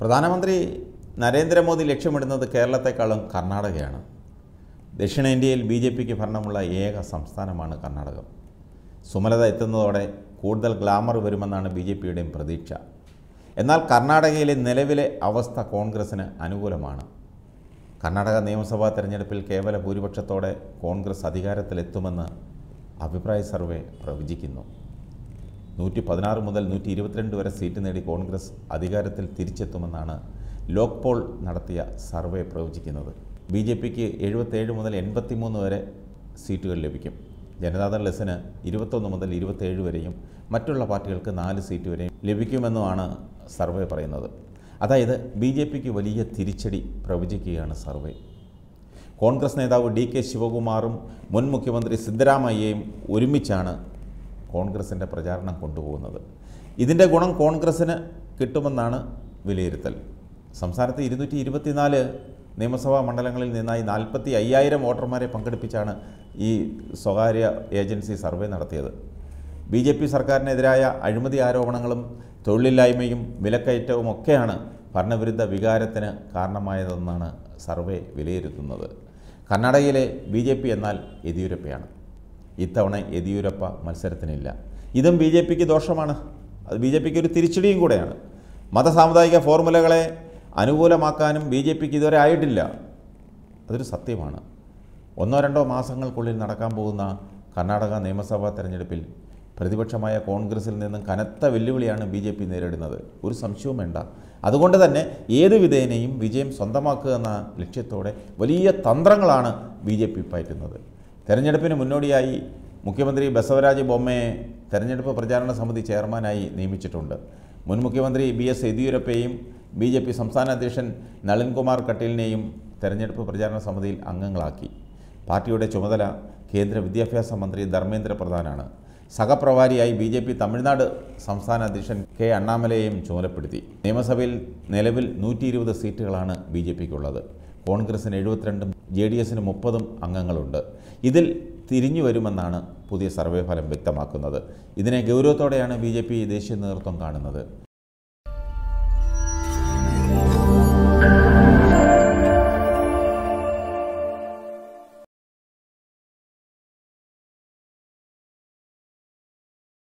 പ്രധാനമന്ത്രി നരേന്ദ്രമോദി ലക്ഷ്യമിടുന്നത് കേരളത്തെക്കാളും കർണാടകയാണ് ദക്ഷിണേന്ത്യയിൽ ബി ജെ പിക്ക് ഭരണമുള്ള ഏക സംസ്ഥാനമാണ് കർണാടകം സുമലത എത്തുന്നതോടെ കൂടുതൽ ഗ്ലാമർ വരുമെന്നാണ് ബി ജെ പിയുടെയും പ്രതീക്ഷ എന്നാൽ കർണാടകയിലെ നിലവിലെ അവസ്ഥ കോൺഗ്രസ്സിന് അനുകൂലമാണ് കർണാടക നിയമസഭാ തെരഞ്ഞെടുപ്പിൽ കേവല ഭൂരിപക്ഷത്തോടെ കോൺഗ്രസ് അധികാരത്തിലെത്തുമെന്ന് അഭിപ്രായ സർവേ പ്രവചിക്കുന്നു നൂറ്റി പതിനാറ് മുതൽ നൂറ്റി ഇരുപത്തിരണ്ട് വരെ സീറ്റ് നേടി കോൺഗ്രസ് അധികാരത്തിൽ തിരിച്ചെത്തുമെന്നാണ് ലോക്പോൾ നടത്തിയ സർവേ പ്രവചിക്കുന്നത് ബി ജെ പിക്ക് എഴുപത്തേഴ് മുതൽ എൺപത്തിമൂന്ന് വരെ സീറ്റുകൾ ലഭിക്കും ജനതാദൾ എസിന് ഇരുപത്തൊന്ന് മുതൽ ഇരുപത്തേഴ് വരെയും മറ്റുള്ള പാർട്ടികൾക്ക് നാല് സീറ്റ് വരെയും ലഭിക്കുമെന്നുമാണ് സർവേ പറയുന്നത് അതായത് ബി ജെ പിക്ക് വലിയ തിരിച്ചടി പ്രവചിക്കുകയാണ് സർവേ കോൺഗ്രസ് നേതാവ് ഡി കെ ശിവകുമാറും മുൻ മുഖ്യമന്ത്രി സിദ്ധരാമയ്യയും ഒരുമിച്ചാണ് കോൺഗ്രസിൻ്റെ പ്രചാരണം കൊണ്ടുപോകുന്നത് ഇതിൻ്റെ ഗുണം കോൺഗ്രസ്സിന് കിട്ടുമെന്നാണ് വിലയിരുത്തൽ സംസ്ഥാനത്ത് ഇരുന്നൂറ്റി ഇരുപത്തിനാല് നിയമസഭാ മണ്ഡലങ്ങളിൽ നിന്നായി നാൽപ്പത്തി അയ്യായിരം വോട്ടർമാരെ പങ്കെടുപ്പിച്ചാണ് ഈ സ്വകാര്യ ഏജൻസി സർവേ നടത്തിയത് ബി ജെ പി സർക്കാരിനെതിരായ അഴിമതി ആരോപണങ്ങളും തൊഴിലില്ലായ്മയും വിലക്കയറ്റവും ഒക്കെയാണ് ഭരണവിരുദ്ധ വികാരത്തിന് കാരണമായതെന്നാണ് സർവേ വിലയിരുത്തുന്നത് കർണാടകയിലെ ബി എന്നാൽ യെദ്യൂരപ്പയാണ് ഇത്തവണ യെദ്യൂരപ്പ മത്സരത്തിനില്ല ഇതും ബി ജെ പിക്ക് ദോഷമാണ് അത് ബി ജെ പിക്ക് ഒരു തിരിച്ചടിയും കൂടെയാണ് മതസാമുദായിക ഫോർമുലകളെ അനുകൂലമാക്കാനും ബി ജെ പിക്ക് ഇതുവരെ ആയിട്ടില്ല അതൊരു സത്യമാണ് ഒന്നോ രണ്ടോ മാസങ്ങൾക്കുള്ളിൽ നടക്കാൻ പോകുന്ന കർണാടക നിയമസഭാ തെരഞ്ഞെടുപ്പിൽ പ്രതിപക്ഷമായ കോൺഗ്രസിൽ നിന്നും കനത്ത വെല്ലുവിളിയാണ് ബി ജെ പി നേരിടുന്നത് ഒരു സംശയവും വേണ്ട അതുകൊണ്ട് തന്നെ ഏത് വിധേനയും വിജയം സ്വന്തമാക്കുക എന്ന ലക്ഷ്യത്തോടെ വലിയ തന്ത്രങ്ങളാണ് ബി ജെ പി പയറ്റുന്നത് തെരഞ്ഞെടുപ്പിന് മുന്നോടിയായി മുഖ്യമന്ത്രി ബസവരാജ് ബൊമ്മയെ തെരഞ്ഞെടുപ്പ് പ്രചാരണ സമിതി ചെയർമാനായി നിയമിച്ചിട്ടുണ്ട് മുൻ മുഖ്യമന്ത്രി ബി എസ് യെദ്യൂരപ്പയെയും ബി ജെ പി സംസ്ഥാന അധ്യക്ഷൻ നളിൻകുമാർ കട്ടീലിനെയും തെരഞ്ഞെടുപ്പ് പ്രചാരണ സമിതിയിൽ അംഗങ്ങളാക്കി പാർട്ടിയുടെ ചുമതല കേന്ദ്ര വിദ്യാഭ്യാസ മന്ത്രി ധർമ്മേന്ദ്ര പ്രധാനാണ് സഹപ്രവാരിയായി ബി ജെ പി തമിഴ്നാട് സംസ്ഥാന അധ്യക്ഷൻ കെ അണ്ണാമലയെയും ചുമതലപ്പെടുത്തി നിയമസഭയിൽ നിലവിൽ നൂറ്റി ഇരുപത് സീറ്റുകളാണ് ബി ജെ പിക്കുള്ളത് കോൺഗ്രസിന് എഴുപത്തിരണ്ടും ജെ ഡി എസിന് മുപ്പതും അംഗങ്ങളുണ്ട് ഇതിൽ തിരിഞ്ഞു വരുമെന്നാണ് പുതിയ സർവേ ഫലം വ്യക്തമാക്കുന്നത് ഇതിനെ ഗൗരവത്തോടെയാണ് ബി ജെ പി ദേശീയ നേതൃത്വം കാണുന്നത്